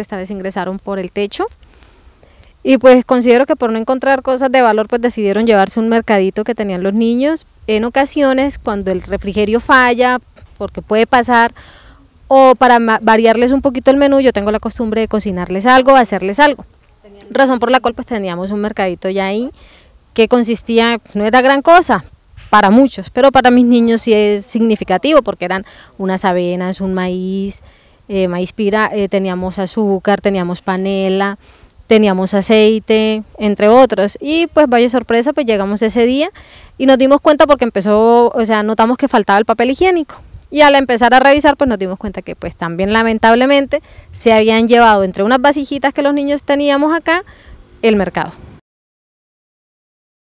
esta vez ingresaron por el techo. Y pues considero que por no encontrar cosas de valor, pues decidieron llevarse un mercadito que tenían los niños. En ocasiones, cuando el refrigerio falla, porque puede pasar, o para variarles un poquito el menú, yo tengo la costumbre de cocinarles algo, hacerles algo. Razón por la cual pues teníamos un mercadito ya ahí que consistía, no era gran cosa para muchos, pero para mis niños sí es significativo porque eran unas avenas, un maíz, eh, pira, eh, teníamos azúcar, teníamos panela, teníamos aceite, entre otros. Y pues vaya sorpresa, pues llegamos ese día y nos dimos cuenta porque empezó, o sea, notamos que faltaba el papel higiénico. Y al empezar a revisar, pues nos dimos cuenta que pues también lamentablemente se habían llevado entre unas vasijitas que los niños teníamos acá, el mercado.